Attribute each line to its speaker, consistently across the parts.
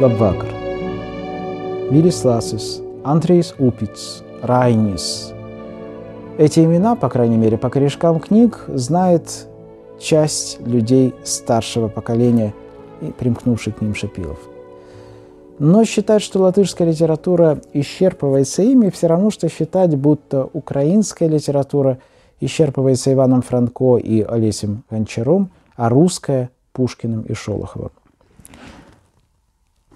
Speaker 1: Labvakar! Vilis Lasis, Андрейс Упиц, Райнис. Эти имена, по крайней мере, по корешкам книг, знает часть людей старшего поколения, и примкнувших к ним Шипилов. Но считать, что латышская литература исчерпывается ими, все равно, что считать, будто украинская литература исчерпывается Иваном Франко и Олесем Гончаром, а русская – Пушкиным и Шолоховым.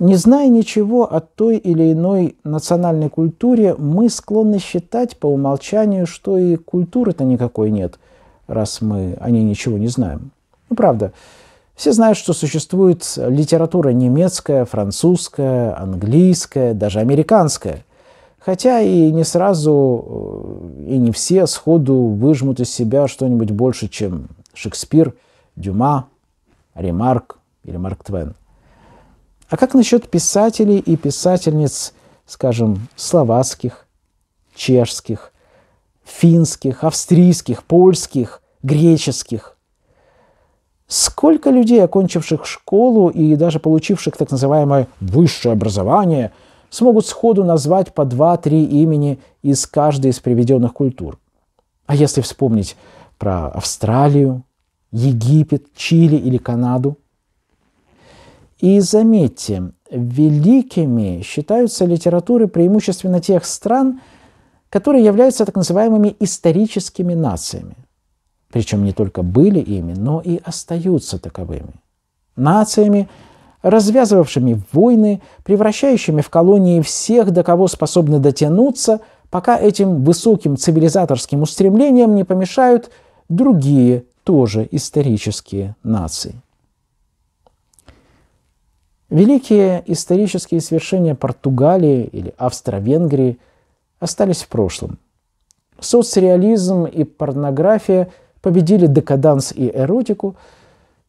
Speaker 1: Не зная ничего о той или иной национальной культуре, мы склонны считать по умолчанию, что и культуры-то никакой нет, раз мы о ней ничего не знаем. Ну, правда, все знают, что существует литература немецкая, французская, английская, даже американская. Хотя и не сразу, э, и не все сходу выжмут из себя что-нибудь больше, чем Шекспир, Дюма, Ремарк или Марк Твен – а как насчет писателей и писательниц, скажем, словацких, чешских, финских, австрийских, польских, греческих? Сколько людей, окончивших школу и даже получивших так называемое высшее образование, смогут сходу назвать по два-три имени из каждой из приведенных культур? А если вспомнить про Австралию, Египет, Чили или Канаду – и заметьте, великими считаются литературы преимущественно тех стран, которые являются так называемыми историческими нациями. Причем не только были ими, но и остаются таковыми. Нациями, развязывавшими войны, превращающими в колонии всех, до кого способны дотянуться, пока этим высоким цивилизаторским устремлениям не помешают другие, тоже исторические нации. Великие исторические свершения Португалии или Австро-Венгрии остались в прошлом. Соцреализм и порнография победили декаданс и эротику.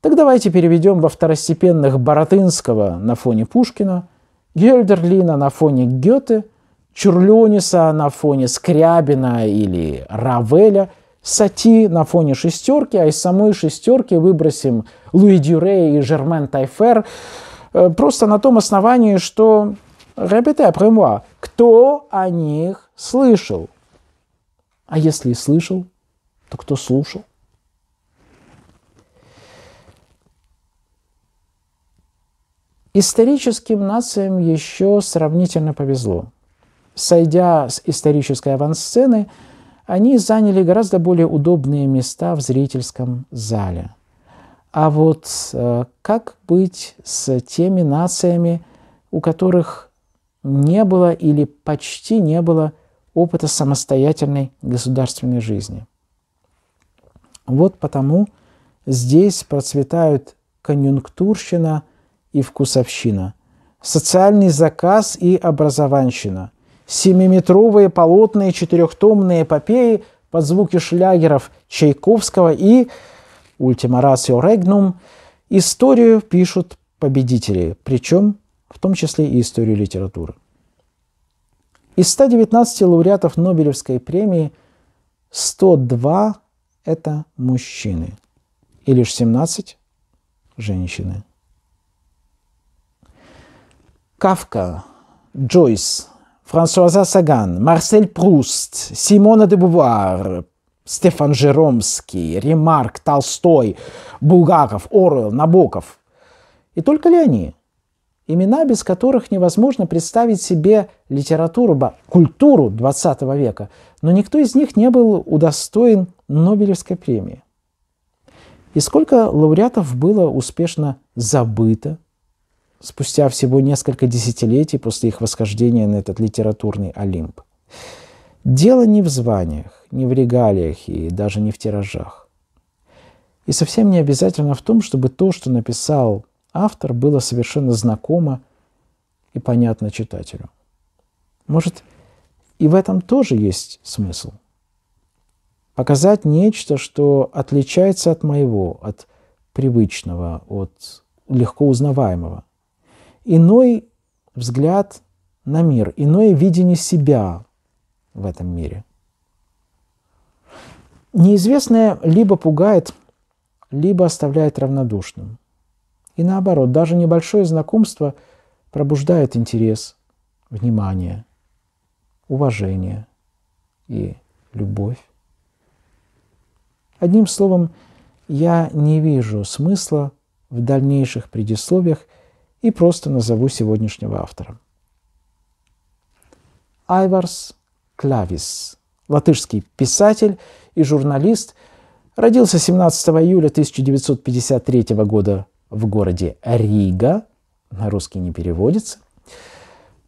Speaker 1: Так давайте переведем во второстепенных Боротынского на фоне Пушкина, Гельдерлина на фоне Гёте, Чурлениса на фоне Скрябина или Равеля – Сати на фоне шестерки, а из самой шестерки выбросим Луи Дюре и Жермен Тайфер, Э, просто на том основании, что «Répétez après кто о них слышал? А если и слышал, то кто слушал? Историческим нациям еще сравнительно повезло. Сойдя с исторической авансцены, они заняли гораздо более удобные места в зрительском зале. А вот э, как быть с теми нациями, у которых не было или почти не было опыта самостоятельной государственной жизни? Вот потому здесь процветают конъюнктурщина и вкусовщина, социальный заказ и образованщина, семиметровые полотные четырехтомные эпопеи под звуки шлягеров Чайковского и ultima ratio regnum, историю пишут победители, причем в том числе и историю литературы. Из 119 лауреатов Нобелевской премии 102 – это мужчины, и лишь 17 – женщины. Кавка, Джойс, Франсуаза Саган, Марсель Пруст, Симона де Бувар, Стефан Жеромский, Ремарк, Толстой, Булгаков, Оруэлл, Набоков. И только ли они? Имена, без которых невозможно представить себе литературу, культуру 20 века. Но никто из них не был удостоен Нобелевской премии. И сколько лауреатов было успешно забыто спустя всего несколько десятилетий после их восхождения на этот литературный Олимп. Дело не в званиях, не в регалиях и даже не в тиражах. И совсем не обязательно в том, чтобы то, что написал автор, было совершенно знакомо и понятно читателю. Может, и в этом тоже есть смысл. Показать нечто, что отличается от моего, от привычного, от легко узнаваемого. Иной взгляд на мир, иное видение себя, в этом мире. Неизвестное либо пугает, либо оставляет равнодушным. И наоборот, даже небольшое знакомство пробуждает интерес, внимание, уважение и любовь. Одним словом, я не вижу смысла в дальнейших предисловиях и просто назову сегодняшнего автора. Айварс Клавис, латышский писатель и журналист, родился 17 июля 1953 года в городе Рига, на русский не переводится,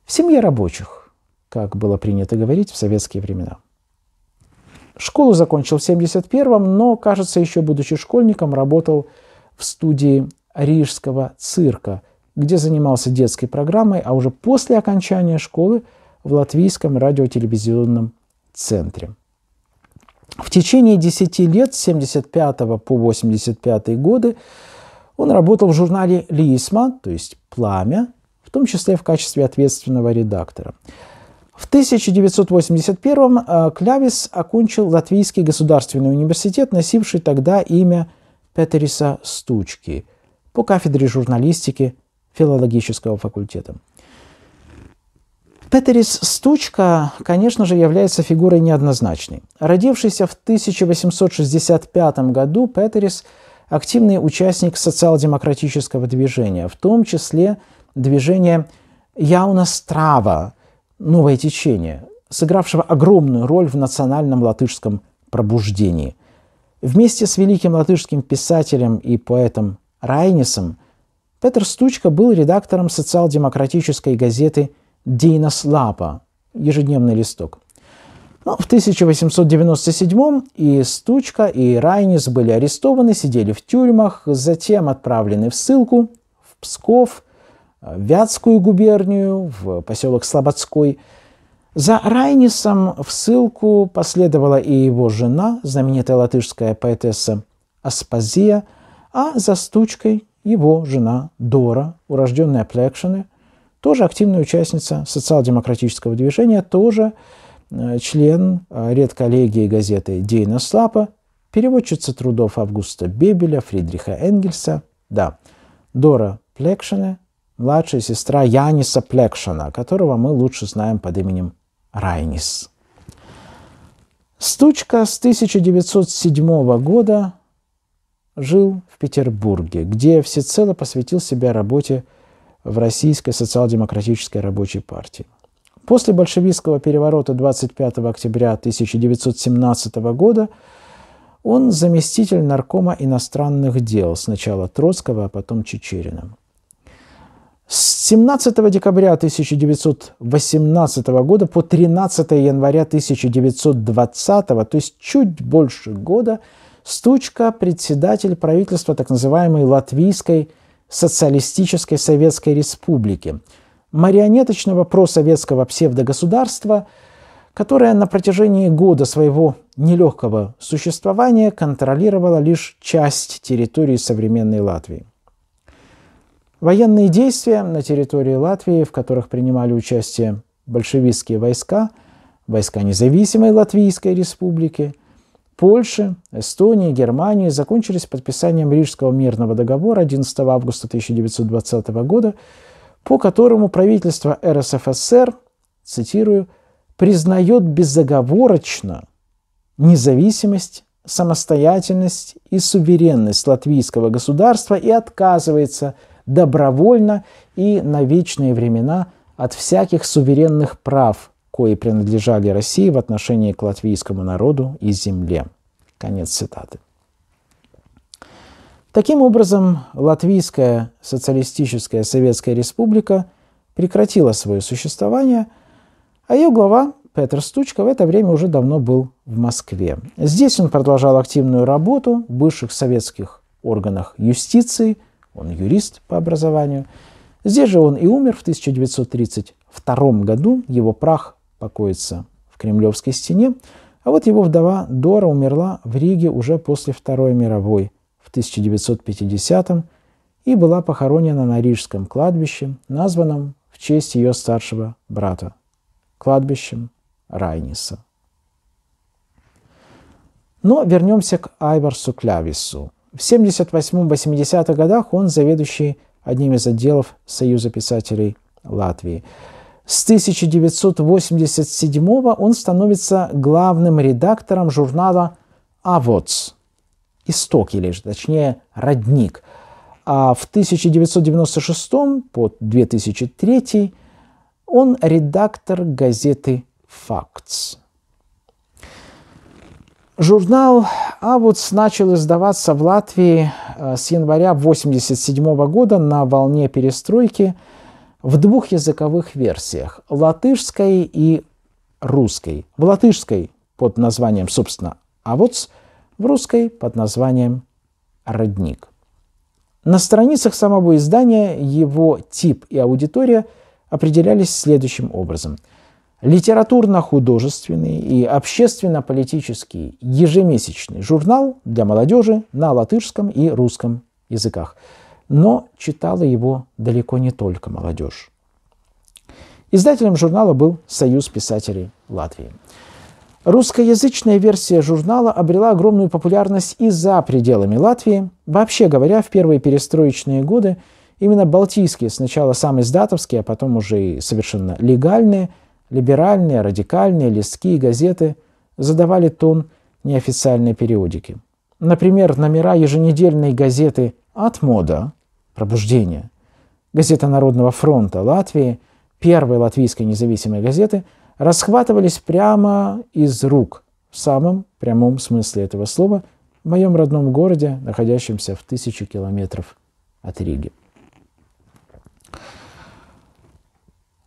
Speaker 1: в семье рабочих, как было принято говорить в советские времена. Школу закончил в 1971-м, но, кажется, еще будучи школьником, работал в студии Рижского цирка, где занимался детской программой, а уже после окончания школы – в Латвийском радиотелевизионном центре. В течение 10 лет, с 75 по 85 годы, он работал в журнале «Лисма», то есть «Пламя», в том числе в качестве ответственного редактора. В 1981-м э, Клявис окончил Латвийский государственный университет, носивший тогда имя Петериса Стучки по кафедре журналистики филологического факультета. Петерис Стучка, конечно же, является фигурой неоднозначной. Родившийся в 1865 году, Петерис – активный участник социал-демократического движения, в том числе движения Яуна Страва, новое течение, сыгравшего огромную роль в национальном латышском пробуждении. Вместе с великим латышским писателем и поэтом Райнисом Петр Стучка был редактором социал-демократической газеты Дейнаслапа ежедневный листок. Но ну, в 1897 и Стучка, и Райнис были арестованы, сидели в тюрьмах, затем отправлены в ссылку в Псков, э, в Вятскую губернию, в поселок Слободской. За Райнисом в ссылку последовала и его жена, знаменитая латышская поэтесса Аспазия, а за Стучкой его жена Дора, урожденная Плекшины – тоже активная участница социал-демократического движения, тоже э, член э, редколлегии газеты «Дейна Слапа», переводчица трудов Августа Бебеля, Фридриха Энгельса, да, Дора Плекшена, младшая сестра Яниса Плекшена, которого мы лучше знаем под именем Райнис. Стучка с 1907 года жил в Петербурге, где всецело посвятил себя работе в Российской социал-демократической рабочей партии. После большевистского переворота 25 октября 1917 года он заместитель наркома иностранных дел, сначала Троцкого, а потом Чечерина. С 17 декабря 1918 года по 13 января 1920, то есть чуть больше года, Стучка – председатель правительства так называемой Латвийской социалистической Советской Республики, марионеточного просоветского псевдогосударства, которое на протяжении года своего нелегкого существования контролировало лишь часть территории современной Латвии. Военные действия на территории Латвии, в которых принимали участие большевистские войска, войска независимой Латвийской республики – Польши, Эстонии, Германии закончились подписанием Рижского мирного договора 11 августа 1920 года, по которому правительство РСФСР, цитирую, признает безоговорочно независимость, самостоятельность и суверенность латвийского государства и отказывается добровольно и на вечные времена от всяких суверенных прав кои принадлежали России в отношении к латвийскому народу и земле. Конец цитаты. Таким образом, Латвийская социалистическая советская республика прекратила свое существование, а ее глава Петр Стучка в это время уже давно был в Москве. Здесь он продолжал активную работу в бывших советских органах юстиции, он юрист по образованию. Здесь же он и умер в 1932 году, его прах покоится в Кремлевской стене, а вот его вдова Дора умерла в Риге уже после Второй мировой в 1950 м и была похоронена на Рижском кладбище, названном в честь ее старшего брата, кладбищем Райниса. Но вернемся к Айварсу Клявису. В 78-80-х годах он заведующий одним из отделов Союза писателей Латвии – с 1987 он становится главным редактором журнала «Авоц» – «Исток» или же, точнее, «Родник». А в 1996 по 2003 он редактор газеты «Фактс». Журнал «Авудс» начал издаваться в Латвии э, с января 1987 года на волне перестройки – в двух языковых версиях – латышской и русской. В латышской под названием, собственно, «Авоц», в русской под названием «Родник». На страницах самого издания его тип и аудитория определялись следующим образом. Литературно-художественный и общественно-политический ежемесячный журнал для молодежи на латышском и русском языках – но читала его далеко не только молодежь. Издателем журнала был Союз писателей Латвии. Русскоязычная версия журнала обрела огромную популярность и за пределами Латвии. Вообще говоря, в первые перестроечные годы именно балтийские, сначала сам издатовские, а потом уже и совершенно легальные, либеральные, радикальные листки и газеты задавали тон неофициальной периодики. Например, номера еженедельной газеты «От мода» Пробуждения Газета Народного фронта Латвии, первой латвийской независимой газеты, расхватывались прямо из рук, в самом прямом смысле этого слова, в моем родном городе, находящемся в тысячу километров от Риги.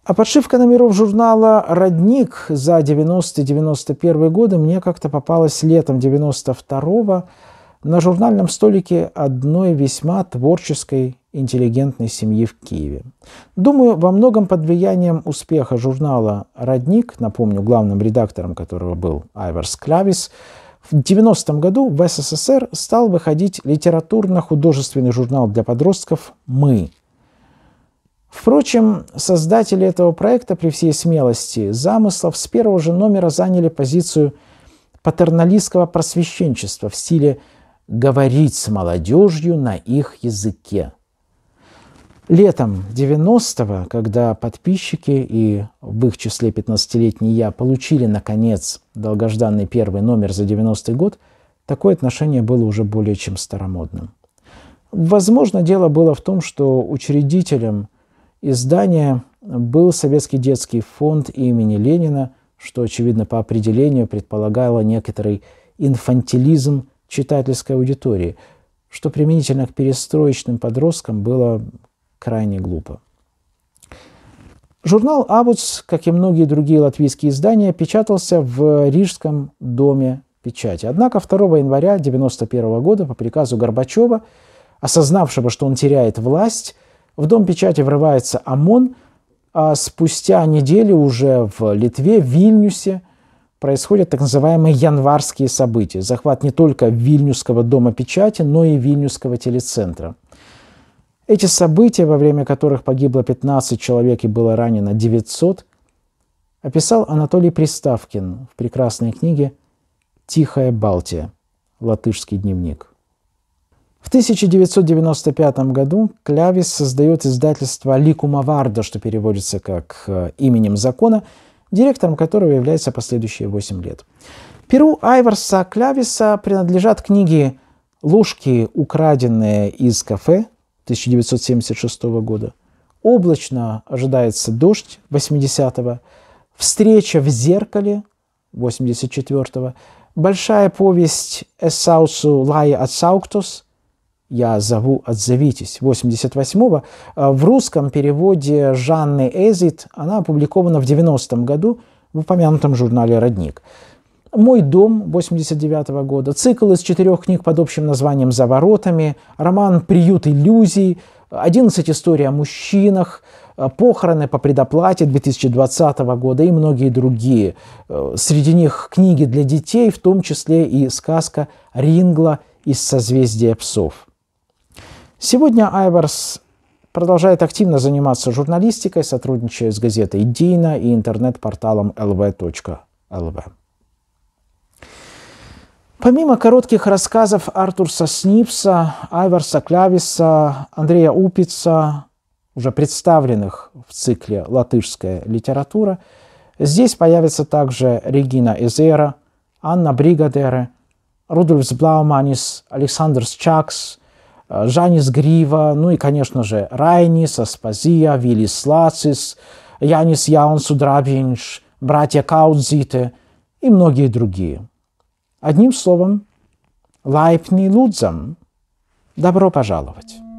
Speaker 1: А подшивка номеров журнала «Родник» за 90-91 годы мне как-то попалась летом 92-го, на журнальном столике одной весьма творческой интеллигентной семьи в Киеве. Думаю, во многом под влиянием успеха журнала «Родник», напомню, главным редактором которого был Айверс Клавис, в 90-м году в СССР стал выходить литературно-художественный журнал для подростков «Мы». Впрочем, создатели этого проекта при всей смелости замыслов с первого же номера заняли позицию патерналистского просвещенчества в стиле говорить с молодежью на их языке. Летом 90-го, когда подписчики и в их числе 15-летний я получили, наконец, долгожданный первый номер за 90-й год, такое отношение было уже более чем старомодным. Возможно, дело было в том, что учредителем издания был Советский детский фонд имени Ленина, что, очевидно, по определению предполагало некоторый инфантилизм читательской аудитории, что применительно к перестроечным подросткам было крайне глупо. Журнал «Абуц», как и многие другие латвийские издания, печатался в Рижском доме печати. Однако 2 января 1991 года по приказу Горбачева, осознавшего, что он теряет власть, в дом печати врывается ОМОН, а спустя неделю уже в Литве, в Вильнюсе – происходят так называемые январские события. Захват не только Вильнюсского дома печати, но и Вильнюсского телецентра. Эти события, во время которых погибло 15 человек и было ранено 900, описал Анатолий Приставкин в прекрасной книге «Тихая Балтия. Латышский дневник». В 1995 году Клявис создает издательство «Ликума Варда», что переводится как э, «Именем закона», директором которого является последующие 8 лет. Перу Айварса Клявиса принадлежат книги «Лужки, украденные из кафе» 1976 года, «Облачно ожидается дождь» 80-го, «Встреча в зеркале» 84-го, «Большая повесть Эсаусу Лая Ацауктус» я зову, отзовитесь, 88-го. Э, в русском переводе Жанны Эзит она опубликована в 90-м году в упомянутом журнале «Родник». «Мой дом» 89 -го года, цикл из четырех книг под общим названием «За воротами», роман «Приют иллюзий», 11 историй о мужчинах, э, похороны по предоплате 2020 года и многие другие. Э, среди них книги для детей, в том числе и сказка «Рингла из созвездия псов». Сегодня Айварс продолжает активно заниматься журналистикой, сотрудничая с газетой «Дина» и интернет-порталом lv.lv. Помимо коротких рассказов Артурса Снипса, Айварса Клявиса, Андрея Упица, уже представленных в цикле «Латышская литература», здесь появятся также Регина Эзера, Анна Бригадере, Рудольф Блауманис, Александр Чакс, Э, Жанис Грива, ну и, конечно же, Райнис, Аспазия, Вилис Лацис, Янис Яун Судрабинш, братья Каудзиты и многие другие. Одним словом, Лайпни Лудзам. Добро пожаловать!